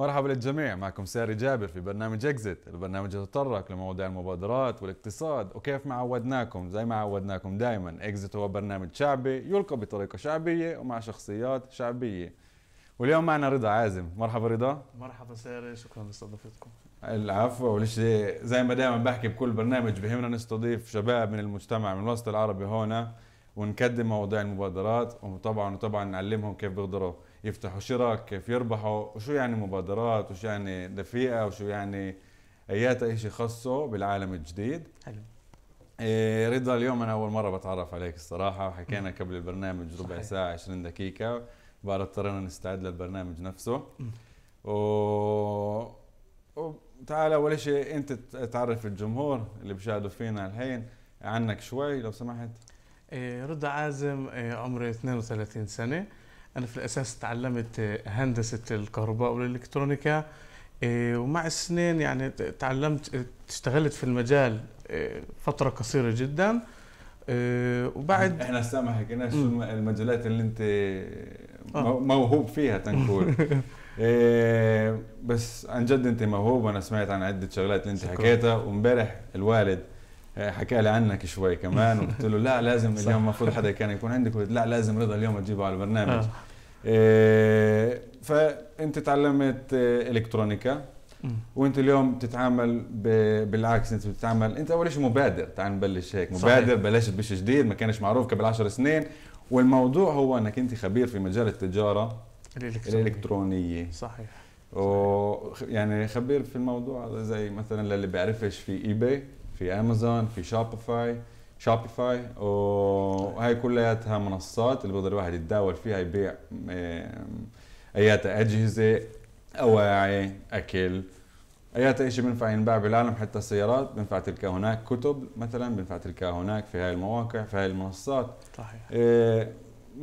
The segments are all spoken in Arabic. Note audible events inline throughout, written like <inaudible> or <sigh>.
مرحبا للجميع معكم ساري جابر في برنامج اكزيت البرنامج يتطرق لمواضيع المبادرات والاقتصاد وكيف ما عودناكم زي ما عودناكم دائما اكزيت هو برنامج شعبي يلقى بطريقه شعبيه ومع شخصيات شعبيه واليوم معنا رضا عازم مرحبا رضا مرحبا ساري شكرا لاستضافتكم العفو وليش زي ما دائما بحكي بكل برنامج بهمنا نستضيف شباب من المجتمع من الوسط العربي هنا ونقدم مواضيع المبادرات وطبعا وطبعا نعلمهم كيف بيقدروا يفتحوا شرك كيف يربحوا وشو يعني مبادرات وشو يعني دفيئة وشو يعني اياتا شيء خاصه بالعالم الجديد حلو إيه رضا اليوم انا اول مره بتعرف عليك الصراحه وحكينا قبل البرنامج ربع ساعه 20 دقيقه بعد اضطرينا نستعد للبرنامج نفسه و... وتعال اول شيء انت تعرف الجمهور اللي بيشاهدوا فينا الحين عنك شوي لو سمحت إيه رضا عازم إيه عمري 32 سنه انا في الاساس تعلمت هندسه الكهرباء والالكترونيكا إيه، ومع السنين يعني تعلمت اشتغلت في المجال إيه، فتره قصيره جدا إيه، وبعد احنا هسه ما حكيناش شو المجالات اللي انت آه. موهوب فيها تنقول <laughs> بس عن جد انت موهوب انا سمعت عن عده شغلات انت حكيتها وامبارح الوالد آه، حكى لي عنك شوي كمان <laughs> وقلت له لا لازم اليوم المفروض حدا كان يكون عندك لا لازم رضا اليوم تجيبه على البرنامج آه. آه، فانت تعلمت الكترونيكا وانت اليوم بتتعامل بالعكس انت بتتعامل انت اول شيء مبادر تعال نبلش هيك مبادر صحيح. بلشت بشيء جديد ما كانش معروف قبل 10 سنين والموضوع هو انك انت خبير في مجال التجاره الالكترونيه, الإلكترونية. صحيح و... يعني خبير في الموضوع زي مثلا للي بيعرفش في ايباي في امازون في شوبيفاي شوبيفاي وهي كلياتها منصات اللي بيقدر الواحد يتداول فيها يبيع اياتها اجهزه اواعي اكل اياتها شيء بينفع ينباع بالعالم حتى السيارات بينفع تلقاها هناك كتب مثلا بينفع تلقاها هناك في هاي المواقع في هاي المنصات صحيح إيه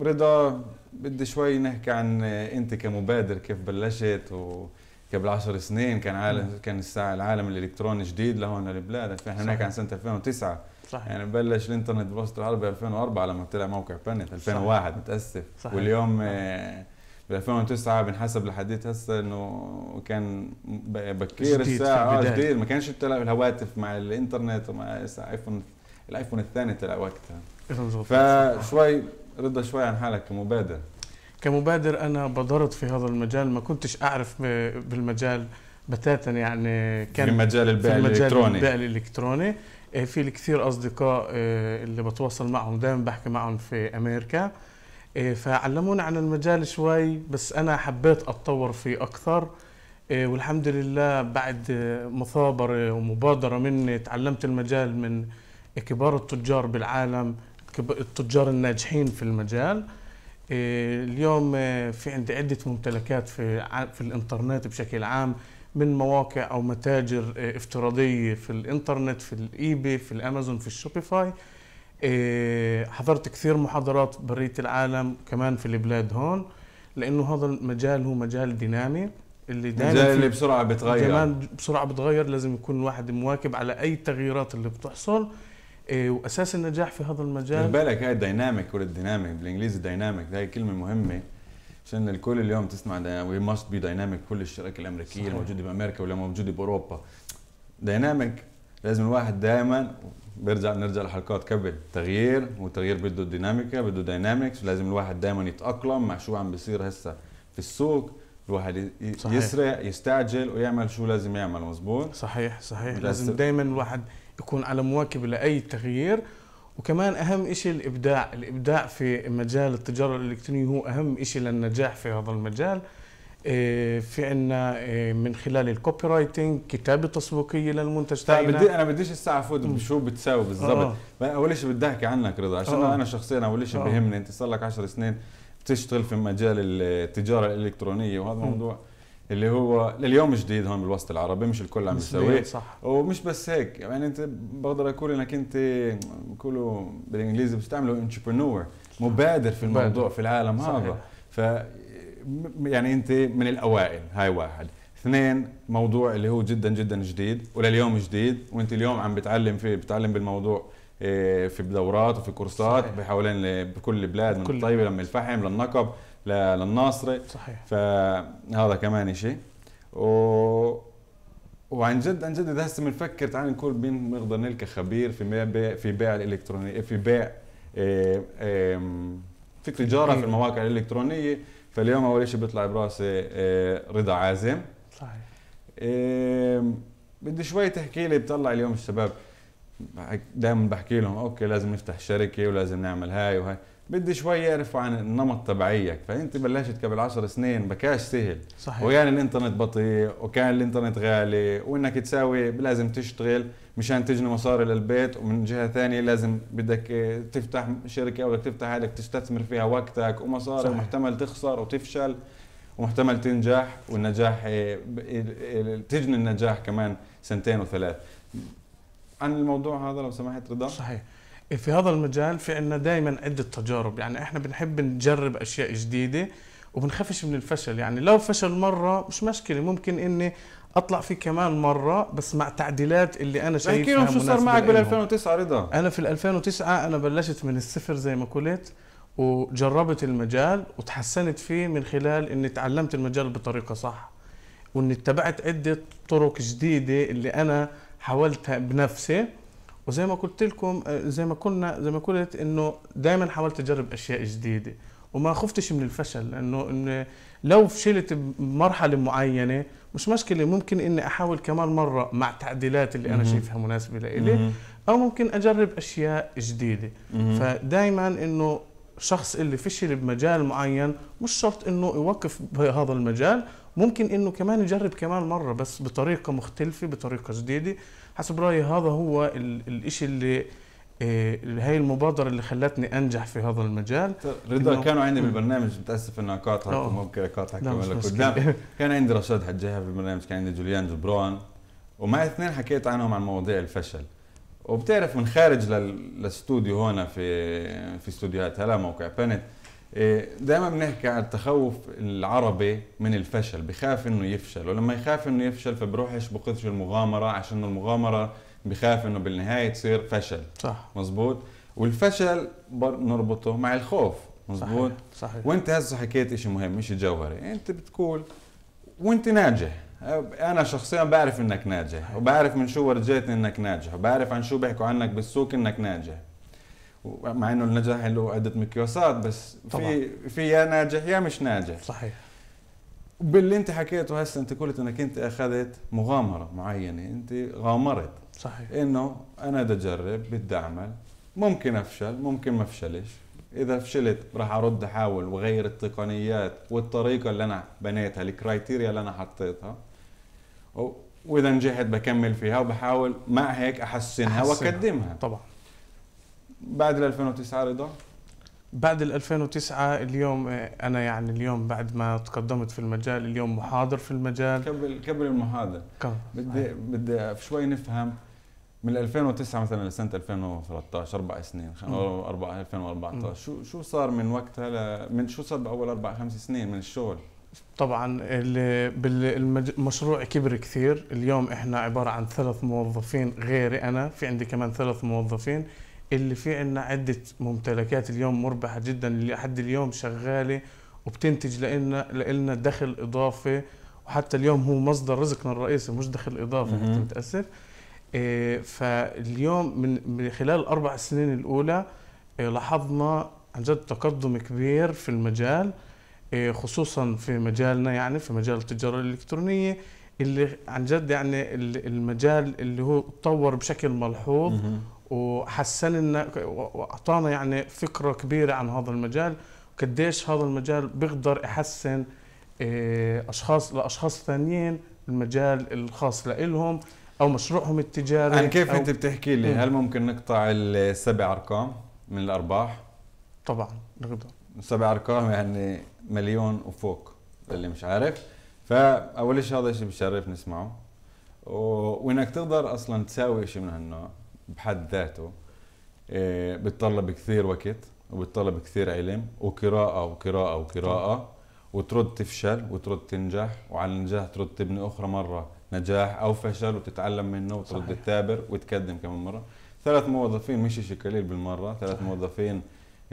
رضا بدي شوي نحكي عن آه، انت كمبادر كيف بلشت و قبل 10 سنين كان عالم كان العالم الالكتروني جديد لهون للبلاد احنا هناك عن سنه 2009 صحيح. يعني بلش الانترنت بوسط العربي ب 2004 لما طلع موقع بنت 2001 صحيح. متاسف صحيح. واليوم نعم. آه، ب 2009 بنحسب لحديت هسه انه كان بكير الساعه آه، جديد ما كانش طلع الهواتف مع الانترنت ومع ايفون الايفون الثاني طلع وقتها فشوي رضا شوي عن حالك كمبادر كمبادر انا بادرت في هذا المجال ما كنتش اعرف بالمجال بتاتا يعني كان في مجال البيع الالكتروني البيع الالكتروني آه، في الكثير اصدقاء آه، اللي بتواصل معهم دائما بحكي معهم في امريكا آه، فعلمونا عن المجال شوي بس انا حبيت اتطور فيه اكثر والحمد لله بعد مثابرة ومبادرة مني تعلمت المجال من كبار التجار بالعالم التجار الناجحين في المجال إيه، اليوم إيه، في عندي عدة ممتلكات في في الإنترنت بشكل عام من مواقع أو متاجر إيه، افتراضية في الإنترنت في الإيباي في الأمازون في الشوبيفاي حضرت كثير محاضرات برية العالم كمان في البلاد هون لأنه هذا المجال هو مجال دينامي اللي دائما اللي بسرعة بتغير كمان بسرعة بتغير لازم يكون الواحد مواكب على أي تغييرات اللي بتحصل إيه، واساس النجاح في هذا المجال خد بالك هاي الديناميك ولا الديناميك بالانجليزي ديناميك هاي كلمه مهمه عشان الكل اليوم تسمع وي ماست بي دايناميك كل الشركه الامريكيه الموجوده بامريكا ولا موجوده باوروبا دايناميك لازم الواحد دائما بيرجع نرجع لحلقات قبل تغيير وتغيير بده ديناميكا بده داينامكس لازم الواحد دائما يتاقلم مع شو عم بيصير هسه في السوق الواحد يسرع يستعجل ويعمل شو لازم يعمل مزبوط صحيح صحيح لازم دائما الواحد يكون على مواكب لاي تغيير وكمان اهم شيء الابداع الابداع في مجال التجاره الالكترونيه هو اهم شيء للنجاح في هذا المجال إيه، في عنا إيه، من خلال الكوبي رايتنج كتابه تسويقيه للمنتج طيب، تاعنا بدي انا بديش الساعه فوت شو بتساوي بالضبط آه. اول شيء بدي احكي عنك رضا عشان آه. انا شخصيا اول شيء آه. بهمني انت صار لك 10 سنين بتشتغل في مجال التجاره الالكترونيه وهذا موضوع اللي هو لليوم جديد هون بالوسط العربي مش الكل عم يسويه صح ومش بس هيك يعني انت بقدر اقول انك انت بقولوا بالانجليزي بتستعملوا انتربرنور مبادر في الموضوع في العالم صحيح. هذا ف يعني انت من الاوائل هاي واحد اثنين موضوع اللي هو جدا جدا جديد ولليوم جديد وانت اليوم عم بتعلم فيه بتعلم بالموضوع إيه، في دورات وفي كورسات حوالين بكل بلاد من الطيبه لما الفحم للنقب للناصري صحيح فهذا كمان شيء و... وعن جد عن جد اذا هسه بنفكر تعال نقول مين بنقدر نلقى خبير في بيع في بيع الالكتروني في بيع إيه، إيه، في تجاره في المواقع الالكترونيه فاليوم اول شيء بيطلع براسي رضا عازم صحيح بدي شوي تحكي لي بتطلع اليوم الشباب دايما بحكي لهم اوكي لازم نفتح شركه ولازم نعمل هاي وهاي بدي شوي يعرفوا عن النمط تبعيك فانت بلشت قبل 10 سنين بكاش سهل صحيح وكان الانترنت بطيء وكان الانترنت غالي وانك تساوي لازم تشتغل مشان تجني مصاري للبيت ومن جهه ثانيه لازم بدك تفتح شركه او بدك تفتح هاي تستثمر فيها وقتك ومصاري صحيح. ومحتمل تخسر وتفشل ومحتمل تنجح والنجاح إيه، إيه، تجني النجاح كمان سنتين وثلاث عن الموضوع هذا لو سمحت رضا صحيح في هذا المجال في عندنا دائما عده تجارب يعني احنا بنحب نجرب اشياء جديده وبنخافش من الفشل يعني لو فشل مره مش مشكله ممكن اني اطلع فيه كمان مره بس مع تعديلات اللي انا شايفها احكي لهم شو صار معك بال 2009 رضا انا في ال 2009 انا بلشت من الصفر زي ما قلت وجربت المجال وتحسنت فيه من خلال اني تعلمت المجال بطريقه صح واني اتبعت عده طرق جديده اللي انا حاولتها بنفسي وزي ما قلت لكم آه، زي ما كنا زي ما قلت انه دائما حاولت اجرب اشياء جديده وما خفتش من الفشل لانه لو فشلت بمرحله معينه مش مشكله ممكن اني احاول كمان مره مع تعديلات اللي انا شايفها مناسبه لإلي او ممكن اجرب اشياء جديده فدائما انه الشخص اللي فشل بمجال معين مش شرط انه يوقف بهذا المجال ممكن انه كمان يجرب كمان مره بس بطريقه مختلفه بطريقه جديده حسب رايي هذا هو الشيء اللي آه، هاي المبادره اللي خلتني انجح في هذا المجال طيب، رضا كانوا عندي بالبرنامج متاسف اني اقاطعك ممكن اقاطعك نعم، كمان قدام كان عندي رشاد حجاها في البرنامج كان عندي جوليان جبران ومع اثنين حكيت عنهم عن مواضيع الفشل وبتعرف من خارج للاستوديو هون في في استوديوهات هلا موقع بنت إيه، دائما بنحكي عن التخوف العربي من الفشل بخاف انه يفشل ولما يخاف انه يفشل فبروحش بقدش المغامره عشان المغامره بخاف انه بالنهايه تصير فشل صح مزبوط والفشل نربطه مع الخوف مزبوط صحيح. صحيح. وانت هسه حكيت شيء مهم شيء جوهري انت بتقول وانت ناجح انا شخصيا بعرف انك ناجح وبعرف من شو ورجيتني انك ناجح وبعرف عن شو بيحكوا عنك بالسوق انك ناجح مع انه النجاح له عده مقياسات بس في في يا ناجح يا مش ناجح صحيح باللي انت حكيته هسه انت قلت انك انت اخذت مغامره معينه انت غامرت صحيح انه انا بدي اجرب بدي اعمل ممكن افشل ممكن ما افشلش اذا فشلت راح ارد احاول واغير التقنيات والطريقه اللي انا بنيتها الكرايتيريا اللي انا حطيتها واذا نجحت بكمل فيها وبحاول مع هيك احسنها, أحسنها. واقدمها طبعا بعد ال 2009 رضا بعد ال 2009 اليوم آه، انا يعني اليوم بعد ما تقدمت في المجال اليوم محاضر في المجال قبل قبل المحاضر بدي آه. بدي شوي نفهم من 2009 مثلا لسنه 2013 اربع سنين خلينا نقول 2014 شو شو صار من وقتها ل... من شو صار باول اربع خمس سنين من الشغل؟ طبعا المشروع كبر كثير اليوم احنا عباره عن ثلاث موظفين غيري انا في عندي كمان ثلاث موظفين اللي في عندنا عده ممتلكات اليوم مربحه جدا اللي لحد اليوم شغاله وبتنتج لنا لنا دخل اضافي وحتى اليوم هو مصدر رزقنا الرئيسي مش دخل اضافي حتى متاسف إيه فاليوم من, من خلال الاربع سنين الاولى إيه لاحظنا عن جد تقدم كبير في المجال إيه خصوصا في مجالنا يعني في مجال التجاره الالكترونيه اللي عن جد يعني المجال اللي هو تطور بشكل ملحوظ وحسن لنا واعطانا يعني فكره كبيره عن هذا المجال وقديش هذا المجال بيقدر يحسن آه، اشخاص لاشخاص ثانيين المجال الخاص لإلهم او مشروعهم التجاري يعني كيف انت بتحكي لي هل ممكن نقطع السبع ارقام من الارباح طبعا نقدر سبع ارقام يعني مليون وفوق اللي مش عارف فاول شيء هذا الشيء بشرف نسمعه وانك تقدر اصلا تساوي شيء من هالنوع بحد ذاته آه، بتطلب كثير وقت وبتطلب كثير علم وقراءة وقراءة وقراءة وترد تفشل وترد تنجح وعلى النجاح ترد تبني أخرى مرة نجاح أو فشل وتتعلم منه وترد تثابر وتقدم كمان مرة ثلاث موظفين مش شيء قليل بالمرة ثلاث موظفين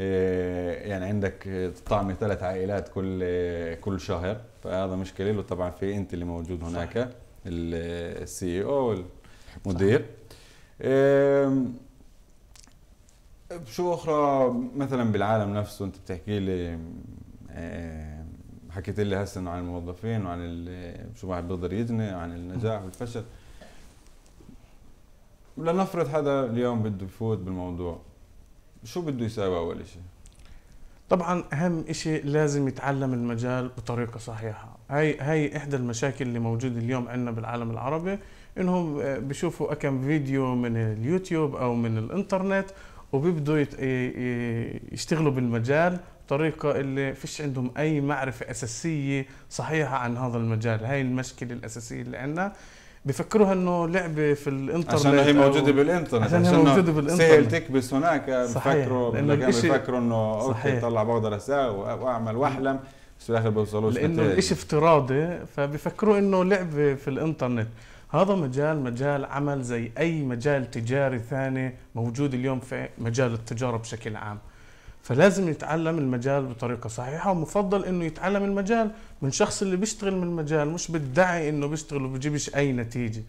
آه، يعني عندك تطعمي ثلاث عائلات كل آه، كل شهر فهذا مش قليل وطبعا في انت اللي موجود هناك السي او المدير صحيح. شو اخرى مثلا بالعالم نفسه انت بتحكي لي حكيت لي هسه عن الموظفين وعن شو واحد بيقدر يجني عن النجاح والفشل لنفرض حدا اليوم بده يفوت بالموضوع شو بده يساوي اول شيء طبعا اهم شيء لازم يتعلم المجال بطريقه صحيحه هاي هاي احدى المشاكل اللي موجوده اليوم عندنا بالعالم العربي انهم آه، بيشوفوا آه، كم فيديو من اليوتيوب او من الانترنت وبيبدوا يشتغلوا بالمجال بطريقة اللي فيش عندهم أي معرفة أساسية صحيحة عن هذا المجال هاي المشكلة الأساسية اللي عندنا بفكروها انه لعبه في الانترنت عشان هي موجوده بالانترنت عشان, عشان هي موجوده بالانترنت سهل تكبس هناك بفكروا بفكروا انه اوكي طلع بقدر اساوي واعمل واحلم بس بالاخر بيوصلوش لانه الشيء افتراضي فبفكروا انه لعبه في الانترنت هذا مجال مجال عمل زي اي مجال تجاري ثاني موجود اليوم في مجال التجاره بشكل عام فلازم يتعلم المجال بطريقه صحيحه ومفضل انه يتعلم المجال من شخص اللي بيشتغل من المجال مش بدعي انه بيشتغل وبيجيبش اي نتيجه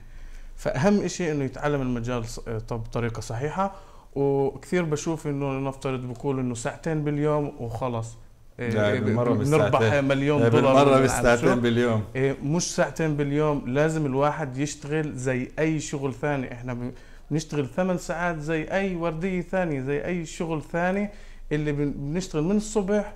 فاهم شيء انه يتعلم المجال آه، بطريقه صحيحه وكثير بشوف انه نفترض بقول انه ساعتين باليوم وخلص إيه، إيه، مرة بنربح مليون دولار مرة بالساعتين باليوم إيه، مش ساعتين باليوم لازم الواحد يشتغل زي اي شغل ثاني احنا بنشتغل ثمان ساعات زي اي ورديه ثانيه زي اي شغل ثاني اللي بنشتغل من الصبح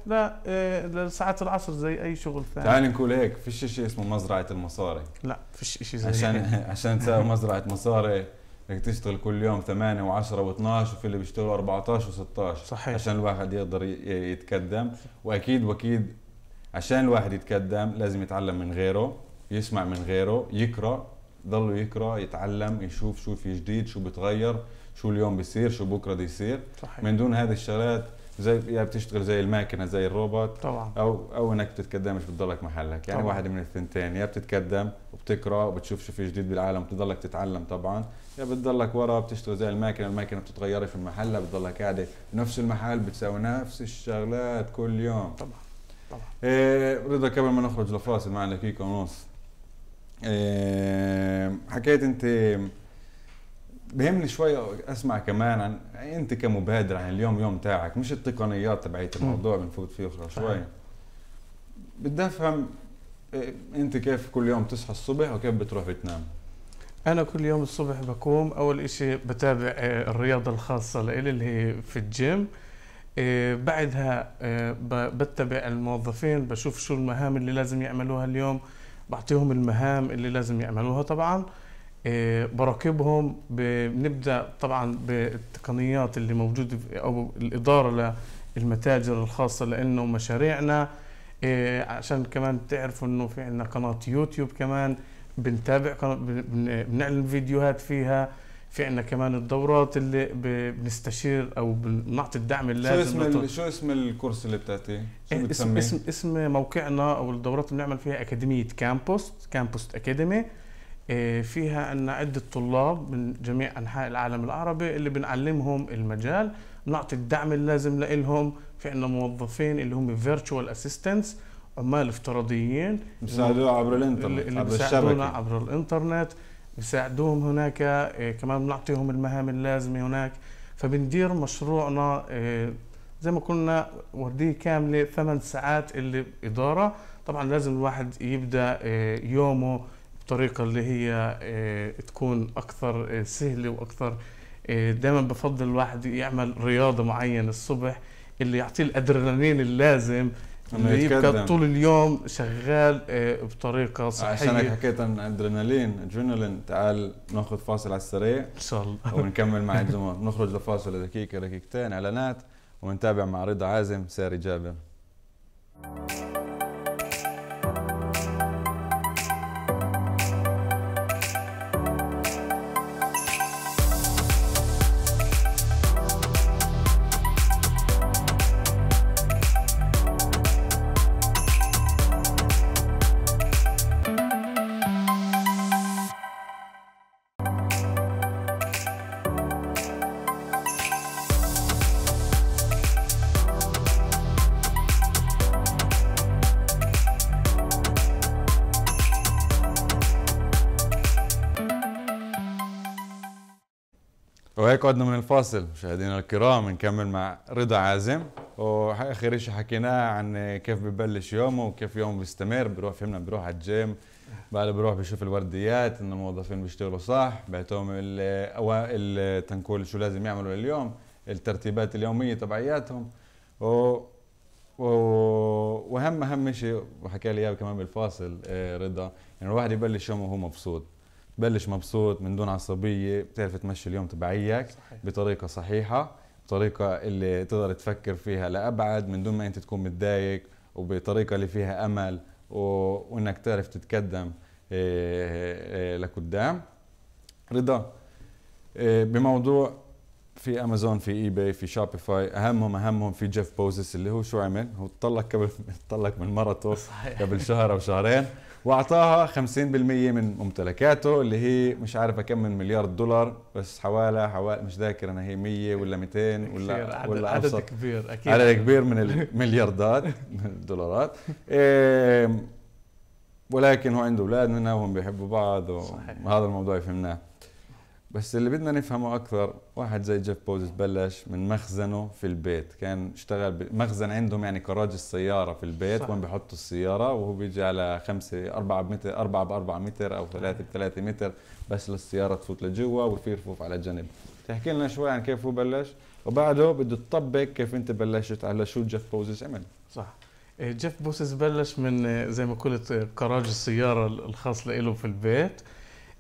لساعات العصر زي اي شغل ثاني تعال نقول هيك فيش شيء اسمه مزرعه المصاري لا فيش شيء زي عشان هيك. <laughs> عشان تساوي مزرعه مصاري انك تشتغل كل يوم 8 و10 و12 وفي اللي بيشتغلوا 14 و16 صحيح عشان الواحد يقدر يتقدم واكيد واكيد عشان الواحد يتقدم لازم يتعلم من غيره يسمع من غيره يقرا ضلوا يقرا يتعلم يشوف شو في جديد شو بتغير شو اليوم بيصير شو بكره بده يصير من دون هذه الشغلات زي يا بتشتغل زي الماكينه زي الروبوت طبعا او او انك بتتقدمش بتضلك محلك يعني طبعا. واحد من الثنتين يا بتتقدم وبتقرا وبتشوف شو في جديد بالعالم بتضلك تتعلم طبعا يا بتضلك ورا بتشتغل زي الماكينه الماكينه بتتغير في المحل بتضلك قاعده نفس المحل بتساوي نفس الشغلات كل يوم طبعا طبعا إيه رضا قبل ما نخرج لفاصل معنا دقيقه ونص إيه حكيت انت بهمني شوية اسمع كمان عن انت كمبادر عن اليوم يوم تاعك مش التقنيات تبعت الموضوع بنفوت فيه اخرى شوي بدي افهم إيه، انت كيف كل يوم تصحى الصبح وكيف بتروح بتنام انا كل يوم الصبح بقوم اول اشي بتابع إيه، الرياضة الخاصة لي اللي هي في الجيم إيه، بعدها بتبع الموظفين بشوف شو المهام اللي لازم يعملوها اليوم بعطيهم المهام اللي لازم يعملوها طبعا إيه، براقبهم بنبدا طبعا بالتقنيات اللي موجوده او الاداره للمتاجر الخاصه لانه مشاريعنا إيه، عشان كمان تعرفوا انه في عندنا قناه يوتيوب كمان بنتابع بنعلن فيديوهات فيها في عندنا كمان الدورات اللي بنستشير او بنعطي الدعم اللازم شو اسم شو اسم الكورس اللي بتعطيه؟ اسم اسم موقعنا او الدورات اللي بنعمل فيها اكاديميه كامبوست كامبوست اكاديمي إيه، فيها أن عدة طلاب من جميع أنحاء العالم العربي اللي بنعلمهم المجال بنعطي الدعم اللازم لهم في عندنا موظفين اللي هم فيرتشوال اسيستنتس عمال افتراضيين بيساعدوه عبر الانترنت اللي عبر بيساعدونا عبر الانترنت بيساعدوهم هناك إيه، كمان بنعطيهم المهام اللازمة هناك فبندير مشروعنا إيه، زي ما قلنا ورديه كاملة ثمان ساعات اللي إدارة طبعا لازم الواحد يبدأ يومه الطريقه اللي هي آه، تكون اكثر آه، سهله واكثر آه، دائما بفضل الواحد يعمل رياضه معينه الصبح اللي يعطيه الادرينالين اللازم اللي يبقى طول اليوم شغال بطريقه صحيه عشان هيك حكيت عن ادرينالين ادرينالين تعال ناخذ فاصل على السريع ان شاء الله ونكمل مع <laughs> الجمهور نخرج لفاصل دقيقه دقيقتين اعلانات ونتابع مع رضا عازم ساري جابر لك عدنا من الفاصل مشاهدينا الكرام نكمل مع رضا عازم واخر شيء حكيناه عن كيف ببلش يومه وكيف يومه بيستمر بروح فهمنا بروح على الجيم بعد بروح بشوف الورديات انه الموظفين بيشتغلوا صح بعتهم الاوائل تنقول شو لازم يعملوا لليوم الترتيبات اليوميه تبعياتهم و واهم اهم شيء وحكى لي اياه كمان بالفاصل آه، رضا انه يعني الواحد يبلش يومه وهو مبسوط بلش مبسوط من دون عصبيه بتعرف تمشي اليوم تبعيك صحيح. بطريقه صحيحه بطريقه اللي تقدر تفكر فيها لابعد من دون ما انت تكون متضايق وبطريقه اللي فيها امل و... وانك تعرف تتقدم آه، آه، آه، لقدام رضا بموضوع في امازون في اي باي في شوبيفاي اهمهم اهمهم في جيف بوزس اللي هو شو عمل هو طلق قبل <laughs> طلق من مرته صحيح. قبل شهر او شهرين <laughs> واعطاها 50% من ممتلكاته اللي هي مش عارف كم من مليار دولار بس حوالي حوالي مش ذاكر انا هي 100 ولا 200 ولا عدد ولا عدد أبسط. كبير اكيد عدد كبير من الملياردات <laughs> من الدولارات إيه، ولكن هو عنده اولاد منها وهم بيحبوا بعض وهذا الموضوع فهمناه بس اللي بدنا نفهمه اكثر واحد زي جيف بوزس بلش من مخزنه في البيت كان اشتغل مخزن عندهم يعني كراج السياره في البيت صح. وين بحطوا السياره وهو بيجي على خمسة 4 متر 4 ب 4 متر او 3 ب 3 متر بس للسياره تفوت لجوا وفي رفوف على جنب تحكي لنا شوي عن كيف هو بلش وبعده بده تطبق كيف انت بلشت على شو جيف بوزس عمل صح إيه، جيف بوزس بلش من إيه، زي ما قلت إيه، كراج السياره الخاص له في البيت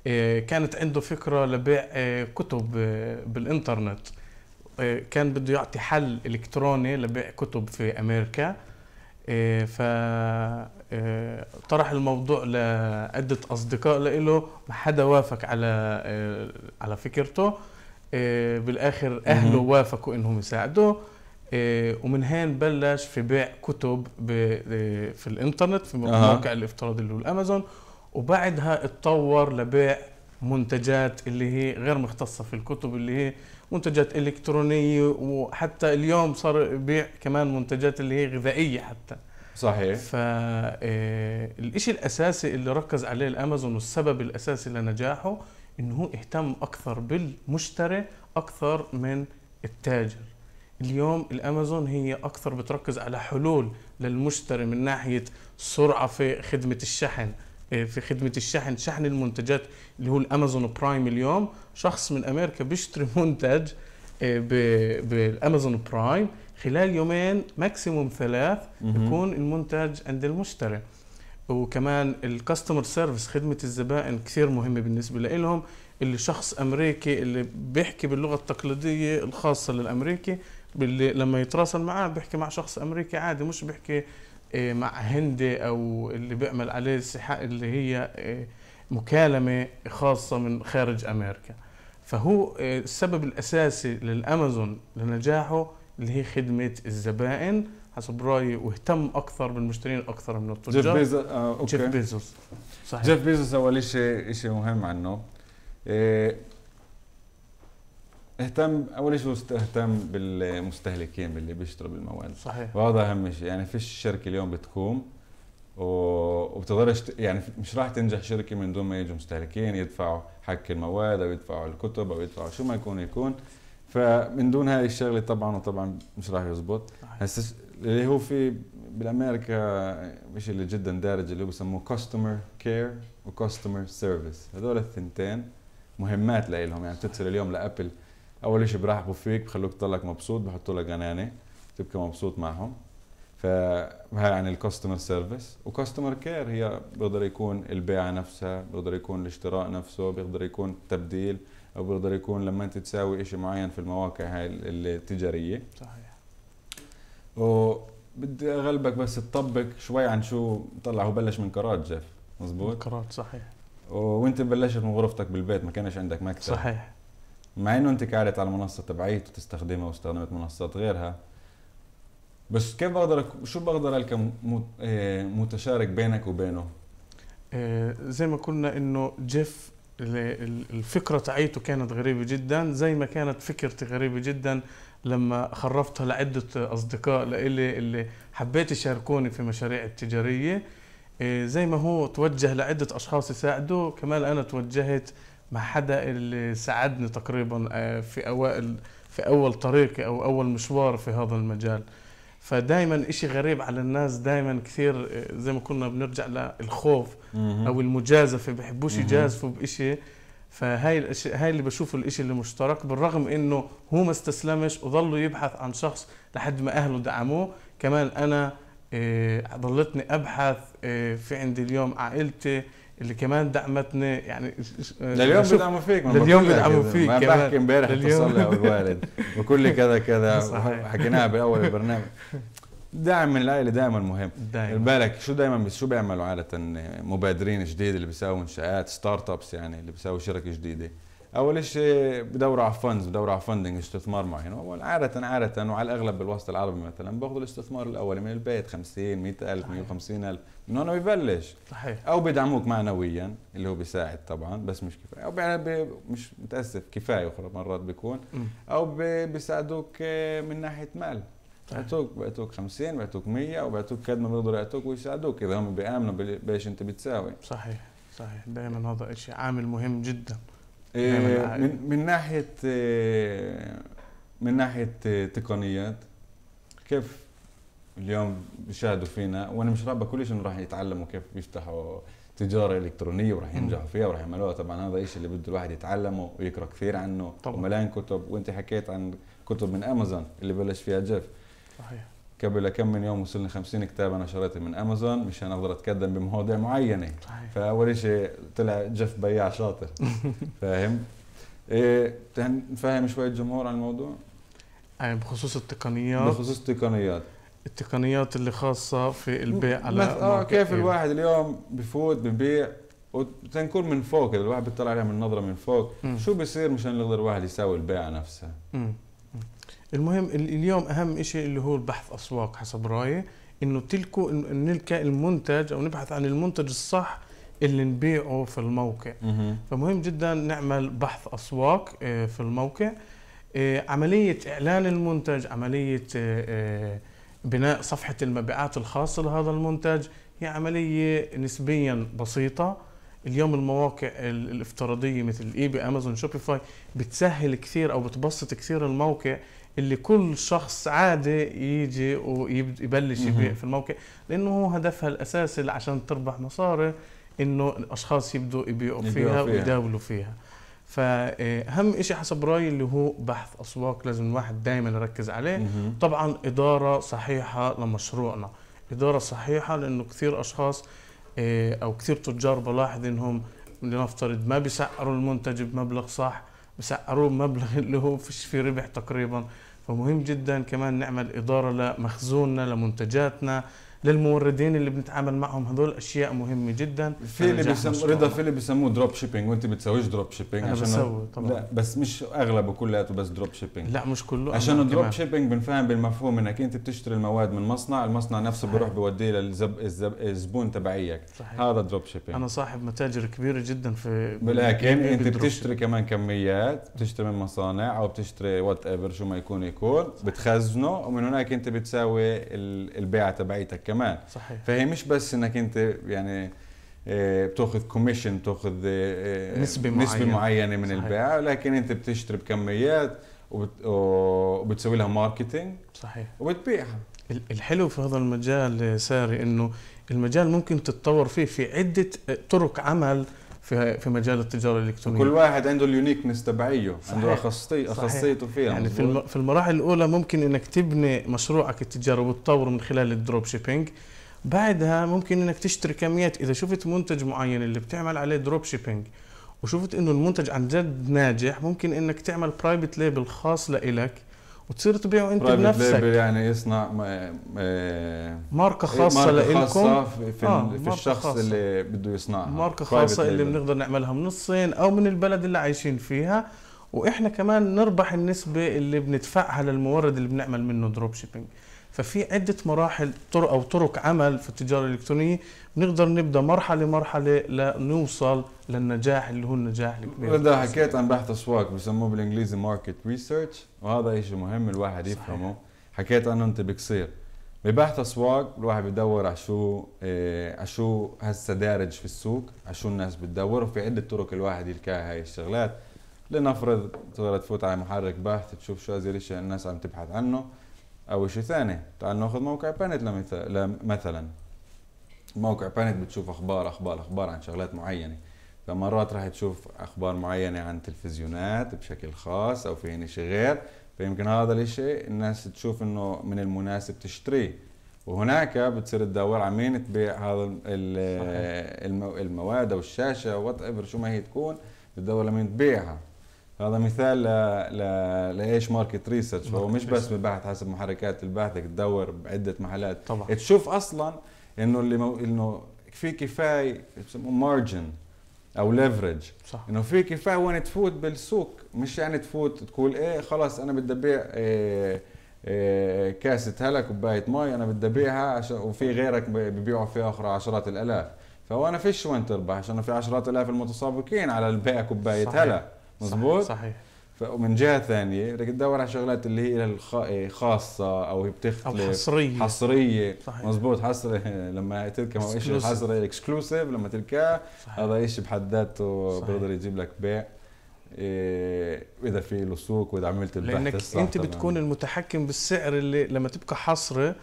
آه، كانت عنده فكره لبيع آه، كتب آه، بالانترنت كان بده يعطي حل الكتروني لبيع كتب في امريكا فطرح الموضوع لعدة أصدقاء له ما حدا وافق على على فكرته بالآخر أهله وافقوا إنهم يساعدوه ومن هين بلش في بيع كتب في الإنترنت في موقع الافتراضي اللي هو الأمازون وبعدها اتطور لبيع منتجات اللي هي غير مختصة في الكتب اللي هي منتجات إلكترونية وحتى اليوم صار يبيع كمان منتجات اللي هي غذائية حتى صحيح فالشيء آه، الأساسي اللي ركز عليه الأمازون والسبب الأساسي لنجاحه إنه هو اهتم أكثر بالمشتري أكثر من التاجر اليوم الامازون هي اكثر بتركز على حلول للمشتري من ناحيه سرعه في خدمه الشحن إيه، في خدمه الشحن شحن المنتجات اللي هو الامازون برايم اليوم شخص من امريكا بيشتري منتج إيه، بالامازون برايم خلال يومين ماكسيموم ثلاث يكون المنتج عند المشتري وكمان الكاستمر سيرفيس خدمه الزبائن كثير مهمه بالنسبه لهم اللي شخص امريكي اللي بيحكي باللغه التقليديه الخاصه للامريكي باللي لما يتراسل معاه بيحكي مع شخص امريكي عادي مش بيحكي إيه، مع هندي او اللي بيعمل عليه السحاء اللي هي إيه، مكالمه خاصه من خارج امريكا فهو إيه، السبب الاساسي للامازون لنجاحه اللي هي خدمه الزبائن حسب رايي واهتم اكثر بالمشترين اكثر من التجار جيف بيزوس آه، أوكي. جيف بيزوس صحيح جيف بيزوس اول شيء شيء مهم عنه إيه اهتم اول شيء اهتم بالمستهلكين اللي بيشتروا بالمواد صحيح وهذا اهم شيء يعني فيش شركه اليوم بتقوم وبتقدرش يعني مش راح تنجح شركه من دون ما يجوا مستهلكين يدفعوا حك المواد او يدفعوا الكتب او يدفعوا شو ما يكون يكون فمن دون هاي الشغله طبعا وطبعا مش راح يزبط هسه اللي هو في بالامريكا مش اللي جدا دارج اللي هو بسموه كاستمر كير وكاستمر سيرفيس هذول الثنتين مهمات لإلهم يعني بتتصل اليوم لابل اول شيء بيرحبوا فيك بخلوك تضلك مبسوط بحطوا لك غنانه تبقى مبسوط معهم فهي عن الكاستمر سيرفيس وكاستمر كير هي بيقدر يكون البيع نفسها بيقدر يكون الاشتراء نفسه بيقدر يكون التبديل او بيقدر يكون لما انت تساوي شيء معين في المواقع هاي التجاريه صحيح وبدي اغلبك بس تطبق شوي عن شو طلع هو بلش من كرات جيف مزبوط من كرات صحيح وانت بلشت من غرفتك بالبيت ما كانش عندك مكتب صحيح مع انه انت قعدت على المنصة تبعيت وتستخدمها واستخدمت منصات غيرها بس كيف بقدر شو بقدر القى إيه، متشارك بينك وبينه؟ إيه، زي ما قلنا انه جيف الفكرة تاعيته كانت غريبة جدا زي ما كانت فكرتي غريبة جدا لما خرفتها لعدة أصدقاء لإلي اللي حبيت يشاركوني في مشاريع التجارية إيه، زي ما هو توجه لعدة أشخاص يساعدوه كمان أنا توجهت مع حدا اللي ساعدني تقريبا آه، في اوائل في اول طريق او اول مشوار في هذا المجال فدايما شيء غريب على الناس دايما كثير آه، زي ما كنا بنرجع للخوف او المجازفه بحبوش يجازفوا بشيء فهاي الاشي هاي اللي بشوفه الاشي اللي مشترك بالرغم انه هو ما استسلمش وظله يبحث عن شخص لحد ما اهله دعموه كمان انا ضلتني آه، ابحث في عندي اليوم عائلتي اللي كمان دعمتني يعني لليوم بدعموا فيك لليوم بدعموا فيك ما بحكي امبارح اتصل لي الوالد وكل لي كذا <laughs> كذا حكيناها باول البرنامج دعم من العائله دائما مهم دايما. بالك شو دائما شو بيعملوا عاده مبادرين جديد اللي بيساووا انشاءات ستارت ابس يعني اللي بيساووا شركه جديده اول شيء بدور على فندز بدور على فندنج استثمار معين يعني اول عادة عاده وعلى الاغلب بالوسط العربي مثلا باخذوا الاستثمار الاولي من البيت 50 100000 الف من هون ببلش صحيح او بدعموك معنويا اللي هو بيساعد طبعا بس مش كفايه او مش متاسف كفايه اخرى مرات بيكون او بيساعدوك آه، من ناحيه مال بيعطوك بيعطوك 50 بيعطوك 100 وبيعطوك قد ما بيقدروا يعطوك ويساعدوك اذا هم بيامنوا بايش انت بتساوي صحيح صحيح دائما هذا شيء عامل مهم جدا آه، من من ناحيه آه، من ناحيه آه، تقنيات كيف اليوم بيشاهدوا فينا وانا مش رابع كل شيء انه راح يتعلموا كيف بيفتحوا تجاره الكترونيه وراح ينجحوا فيها وراح يعملوها طبعا هذا الشيء اللي بده الواحد يتعلمه ويقرا كثير عنه طبعا. وملان كتب وانت حكيت عن كتب من امازون اللي بلش فيها جيف صحيح قبل كم من يوم وصلني 50 كتاب انا شريته من امازون مشان اقدر اتقدم بمواضيع معينه صحيح. فاول شيء طلع جف بياع شاطر <laughs> فاهم؟ إيه نفهم شويه الجمهور عن الموضوع؟ يعني بخصوص التقنيات بخصوص التقنيات التقنيات اللي خاصه في البيع على اه كيف إيه. الواحد اليوم بفوت ببيع وتنكون من فوق الواحد بيطلع عليها من نظره من فوق م. شو بيصير مشان يقدر الواحد يساوي البيعه نفسها؟ م. المهم اليوم اهم شيء اللي هو البحث اسواق حسب رايي انه تلكوا نلقى المنتج او نبحث عن المنتج الصح اللي نبيعه في الموقع فمهم جدا نعمل بحث اسواق آه، في الموقع آه، عمليه اعلان المنتج عمليه آه، بناء صفحه المبيعات الخاصه لهذا المنتج هي عمليه نسبيا بسيطه اليوم المواقع الافتراضيه مثل اي بي امازون شوبيفاي بتسهل كثير او بتبسط كثير الموقع اللي كل شخص عادي يجي ويبلش يبيع في الموقع لانه هو هدفها الاساسي عشان تربح مصاري انه الاشخاص يبدوا يبيعوا فيها, فيها ويداولوا فيها فاهم آه، شيء حسب رايي اللي هو بحث اسواق لازم الواحد دائما يركز عليه طبعا اداره صحيحه لمشروعنا اداره صحيحه لانه كثير اشخاص آه، او كثير تجار بلاحظ انهم لنفترض ما بيسعروا المنتج بمبلغ صح مسعروه مبلغ اللي هو فيش فيه ربح تقريبا فمهم جدا كمان نعمل إدارة لمخزوننا لمنتجاتنا للموردين اللي بنتعامل معهم هذول اشياء مهمه جدا في اللي بيسموه رضا في اللي بيسموه دروب شيبينج وانت بتسويش دروب شيبينج عشان بسوي طبعا لا بس مش اغلبه كلياته بس دروب شيبينج لا مش كله عشان الدروب شيبينج بنفهم بالمفهوم انك انت بتشتري المواد من مصنع المصنع نفسه بروح بيوديه للزبون تبعيك صحيح. هذا دروب شيبينج انا صاحب متاجر كبيره جدا في لكن انت بتشتري كمان كميات بتشتري من مصانع او بتشتري وات ايفر شو ما يكون يكون بتخزنه ومن هناك انت بتساوي البيعه تبعيتك كمان صحيح فهي مش بس انك انت يعني آه، بتاخذ كوميشن بتاخذ آه، آه، نسبة معينة نسبة معينة من صحيح. البيع لكن انت بتشتري بكميات وبت... وبتسوي لها ماركتينج صحيح وبتبيعها الحلو في هذا المجال ساري انه المجال ممكن تتطور فيه في عدة طرق عمل في في مجال التجاره الالكترونيه كل واحد عنده اليونيكنس تبعيه عنده اخصائي اخصائيته فيها يعني في, في المراحل الاولى ممكن انك تبني مشروعك التجاري وتطوره من خلال الدروب شيبينج بعدها ممكن انك تشتري كميات اذا شفت منتج معين اللي بتعمل عليه دروب شيبينج وشفت انه المنتج عن جد ناجح ممكن انك تعمل برايفت ليبل خاص لإلك وتصير تبيعه انت بنفسك يعني يصنع ماركه إيه، خاصه ماركة لكم خاصة في, آه في الشخص خاصة. اللي بده يصنعها ماركه خاصه اللي بنقدر نعملها من الصين او من البلد اللي عايشين فيها واحنا كمان نربح النسبه اللي بندفعها للمورد اللي بنعمل منه دروب شيبينج ففي عده مراحل طرق او طرق عمل في التجاره الالكترونيه بنقدر نبدا مرحله مرحله لنوصل للنجاح اللي هو النجاح الكبير انت حكيت عن بحث اسواق بسموه بالانجليزي ماركت ريسيرش وهذا شيء مهم الواحد يفهمه حكيت عنه انت بكثير ببحث اسواق الواحد بدور على شو إيه على شو هسه دارج في السوق على شو الناس بتدور وفي عده طرق الواحد يلقاها هاي الشغلات لنفرض تقدر تفوت على محرك بحث تشوف شو هذا الشيء الناس عم تبحث عنه او شيء ثاني تعال ناخذ موقع بانت مثلا موقع بانت بتشوف اخبار اخبار اخبار عن شغلات معينه فمرات راح تشوف اخبار معينه عن تلفزيونات بشكل خاص او في شيء غير فيمكن هذا الاشي الناس تشوف انه من المناسب تشتريه وهناك بتصير تدور على مين تبيع هذا المواد او الشاشه وات ايفر شو ما هي تكون بتدور لمين تبيعها هذا مثال ل... لايش ماركت ريسيرش فهو مش بس بالبحث حسب محركات البحث تدور بعده محلات طبعا تشوف اصلا انه اللي مو... انه في كفايه بسموه مارجن او ليفرج صح انه في كفايه وين تفوت بالسوق مش يعني تفوت تقول ايه خلاص انا بدي ابيع إيه إيه كاسه هلا كوبايه مي انا بدي ابيعها وفي غيرك ببيعوا فيها اخرى عشرات الالاف فهو انا فيش وين تربح عشان في عشرات الاف المتسابقين على البيع كوبايه هلا مضبوط؟ صحيح ومن جهه ثانيه بدك تدور على شغلات اللي هي إيه، خاصه او هي بتختلف أو حصريه حصريه صحيح. مزبوط حصري <laughs> لما تلقى شيء حصري اكسكلوسيف لما تلقاه هذا شيء بحد ذاته بيقدر يجيب لك بيع إيه اذا في له سوق واذا عملت البحث لانك الصح انت بتكون طبعاً. المتحكم بالسعر اللي لما تبقى حصري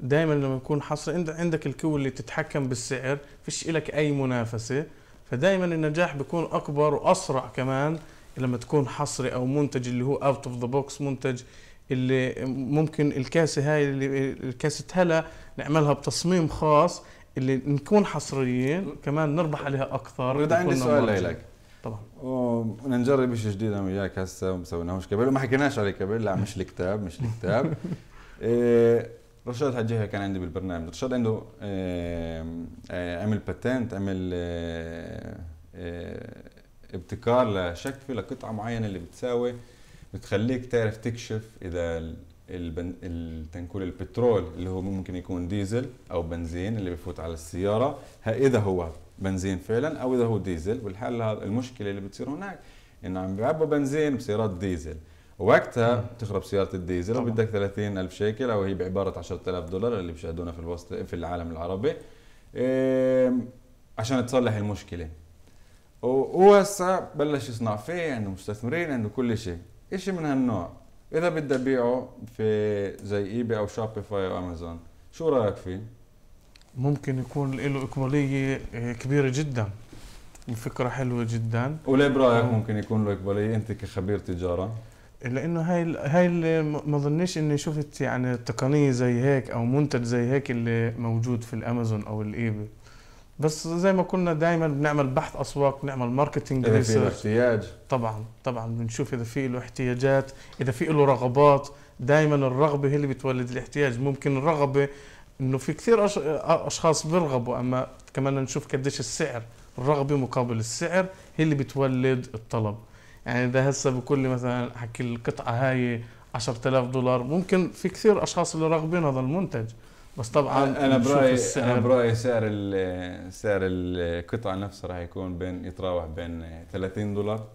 دائما لما يكون حصري انت عندك القوه اللي تتحكم بالسعر فيش لك اي منافسه فدائما النجاح بيكون اكبر واسرع كمان لما تكون حصري او منتج اللي هو اوت اوف ذا بوكس منتج اللي ممكن الكاسه هاي اللي كاسه هلا نعملها بتصميم خاص اللي نكون حصريين كمان نربح عليها اكثر اذا عندي سؤال لك طبعا بدنا نجرب شيء جديد انا وياك هسه وما سويناهوش قبل وما حكيناش عليه قبل لا مش الكتاب مش الكتاب <laughs> إيه، رشاد حجيها كان عندي بالبرنامج رشاد عنده إيه، إيه، عمل باتنت عمل إيه ابتكار لشكل لقطعه معينه اللي بتساوي بتخليك تعرف تكشف اذا البن... التنكول البترول اللي هو ممكن يكون ديزل او بنزين اللي بفوت على السياره اذا هو بنزين فعلا او اذا هو ديزل والحل هذا المشكله اللي بتصير هناك انه عم بيعبوا بنزين بسيارات ديزل وقتها بتخرب سياره الديزل طبعا. وبدك 30 الف شيكل او هي بعباره 10000 دولار اللي بيشاهدونا في الوسط في العالم العربي إيه عشان تصلح المشكله وهسه بلش يصنع فيه عنده مستثمرين عنده كل شيء شيء من هالنوع اذا بدي ابيعه في زي ايباي او شوبيفاي او امازون شو رايك فيه ممكن يكون له اقباليه آه، كبيره جدا الفكره حلوه جدا وليه برايك آه. ممكن يكون له اقباليه انت كخبير تجاره لانه هاي هاي اللي ما ظنيش اني شفت يعني تقنيه زي هيك او منتج زي هيك اللي موجود في الامازون او الايباي بس زي ما قلنا دائما بنعمل بحث اسواق بنعمل ماركتنج اذا في احتياج طبعا طبعا بنشوف اذا في له احتياجات اذا في له رغبات دائما الرغبه هي اللي بتولد الاحتياج ممكن الرغبه انه في كثير اشخاص بيرغبوا اما كمان نشوف قديش السعر الرغبه مقابل السعر هي اللي بتولد الطلب يعني اذا هسه بقول لي مثلا حكي القطعه هاي 10000 دولار ممكن في كثير اشخاص اللي راغبين هذا المنتج بس طبعا انا برايي انا برايي سعر الـ سعر القطعه نفسها راح يكون بين يتراوح بين 30 دولار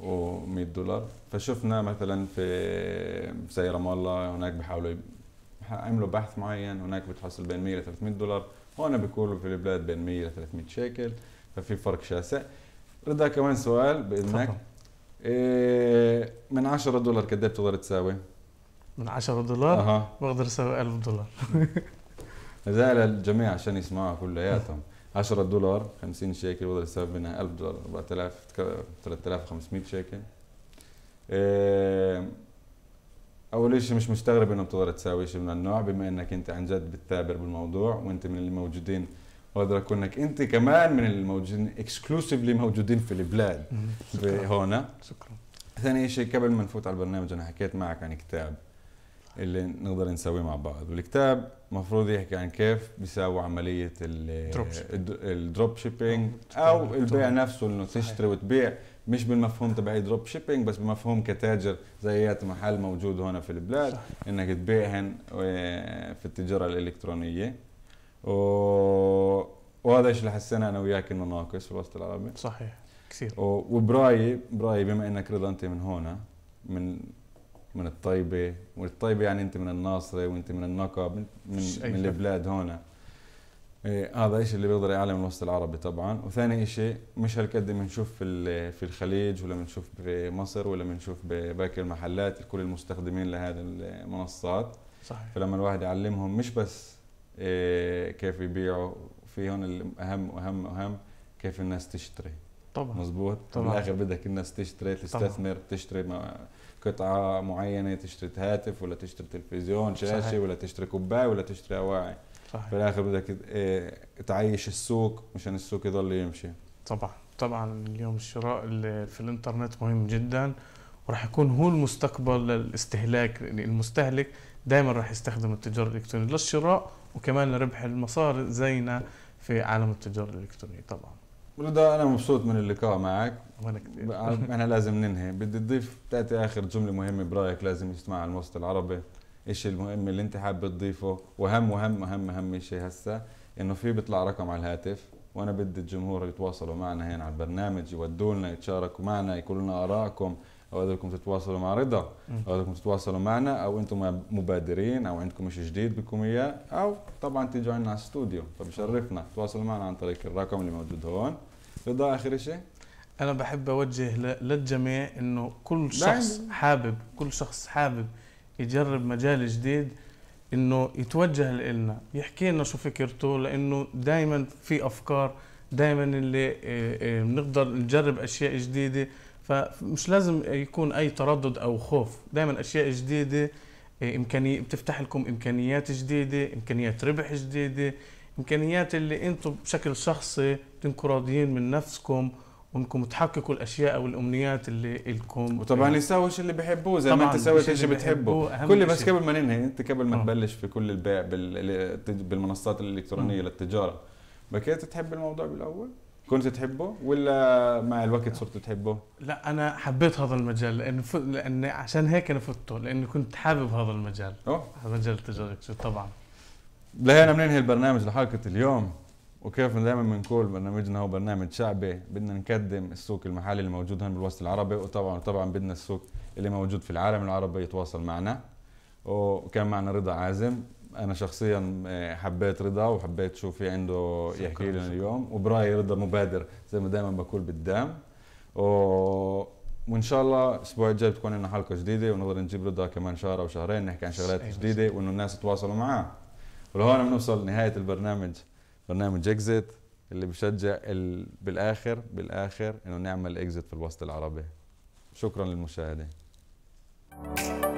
و100 دولار فشفنا مثلا في زي رام الله هناك بيحاولوا عملوا بحث معين هناك بتحصل بين 100 ل 300 دولار هون بيكونوا في البلاد بين 100 ل 300 شيكل ففي فرق شاسع رضا كمان سؤال باذنك إيه من 10 دولار قد ايه بتقدر تساوي؟ من 10 دولار أه. بقدر اسوي 1000 دولار هذا <laughs> للجميع عشان يسمعوا كلياتهم 10 دولار 50 شيكل بقدر اسوي منها 1000 دولار 4000 3500 شيكل إيه، اول شيء مش مستغرب انه بتقدر تساوي شيء من النوع بما انك انت عن جد بتثابر بالموضوع وانت من الموجودين بقدر اقول انك انت كمان من الموجودين اكسكلوسيفلي موجودين في البلاد هون شكرا ثاني شيء قبل ما نفوت على البرنامج انا حكيت معك عن كتاب اللي نقدر نسويه مع بعض والكتاب المفروض يحكي عن كيف بيساووا عمليه الدروب شيبينج او البيع نفسه انه تشتري وتبيع مش بالمفهوم تبع دروب شيبينج بس بمفهوم كتاجر زيات محل موجود هنا في البلاد صح. انك تبيعهن آه، في التجاره الالكترونيه و... وهذا الشيء اللي حسينا انا وياك انه ناقص في الوسط العربي صحيح كثير و... وبرايي برايي بما انك رضا انت من هنا من من الطيبه والطيبه يعني انت من الناصره وانت من النقب من من, من البلاد هون إيه هذا الشيء اللي بيقدر يعلم الوسط العربي طبعا وثاني شيء مش هالقد بنشوف في في الخليج ولا بنشوف في مصر ولا بنشوف بباقي المحلات كل المستخدمين لهذه المنصات صحيح فلما الواحد يعلمهم مش بس إيه كيف يبيعوا في هون الاهم واهم واهم كيف الناس تشتري طبعا مزبوط طبعا بالاخر بدك الناس تشتري تستثمر طبعا. تشتري قطعه معينه تشتري هاتف ولا تشتري تلفزيون شاشه صحيح. ولا تشتري كوبايه ولا تشتري اواعي صحيح. في الاخر بدك آه، تعيش السوق مشان السوق يضل يمشي طبعا طبعا اليوم الشراء اللي في الانترنت مهم جدا وراح يكون هو المستقبل للاستهلاك يعني المستهلك دائما راح يستخدم التجاره الالكترونيه للشراء وكمان لربح المصاري زينا في عالم التجاره الالكترونيه طبعا رضا انا مبسوط من اللقاء معك وانا كثير <laughs> انا لازم ننهي بدي تضيف تاتي اخر جمله مهمه برايك لازم يسمع الموسط العربي ايش المهم اللي انت حابب تضيفه وهم وهم اهم اهم شيء هسه انه في بيطلع رقم على الهاتف وانا بدي الجمهور يتواصلوا معنا هنا على البرنامج يودوا لنا يتشاركوا معنا يقولوا لنا ارائكم أو بدكم تتواصلوا مع رضا أو بدكم تتواصلوا معنا أو أنتم مبادرين أو عندكم شيء جديد بدكم إياه أو طبعا تيجوا عندنا على الاستوديو فبشرفنا تواصلوا معنا عن طريق الرقم اللي موجود هون رضا آخر شيء أنا بحب أوجه للجميع إنه كل شخص حابب كل شخص حابب يجرب مجال جديد انه يتوجه لنا يحكي لنا شو فكرته لانه دائما في افكار دائما اللي آه، آه، بنقدر نجرب اشياء جديده فمش لازم يكون اي تردد او خوف دائما اشياء جديده إيه، امكانيه بتفتح لكم امكانيات جديده امكانيات ربح جديده امكانيات اللي انتم بشكل شخصي بتنكونوا راضيين من نفسكم وانكم تحققوا الاشياء او الامنيات اللي لكم وطبعا يساوي الشيء اللي بيحبوه زي ما انت سويت الشيء اللي بتحبه كل بس قبل ما ننهي انت قبل ما آه. تبلش في كل البيع بالمنصات الالكترونيه آه. للتجاره بكيت تحب الموضوع بالاول؟ كنت تحبه ولا مع الوقت صرت تحبه؟ لا انا حبيت هذا المجال لان ف... لان عشان هيك انا فتته لاني كنت حابب هذا المجال اوه مجال التجاره طبعا لهينا بننهي البرنامج لحلقه اليوم وكيف دائما بنقول برنامجنا هو برنامج شعبي بدنا نقدم السوق المحلي اللي موجود هون بالوسط العربي وطبعا طبعا بدنا السوق اللي موجود في العالم العربي يتواصل معنا وكان معنا رضا عازم انا شخصيا آه، حبيت رضا وحبيت شو في عنده يحكي لنا اليوم وبرايي رضا مبادر زي ما دائما بقول بالدام و... وان شاء الله الاسبوع الجاي بتكون لنا حلقه جديده ونقدر نجيب رضا كمان شهر او شهرين نحكي عن شغلات إيه، جديده وانه الناس يتواصلوا معاه ولهون بنوصل نهايه البرنامج برنامج اكزيت اللي بشجع ال... بالاخر بالاخر انه نعمل اكزيت في الوسط العربي شكرا للمشاهده thank you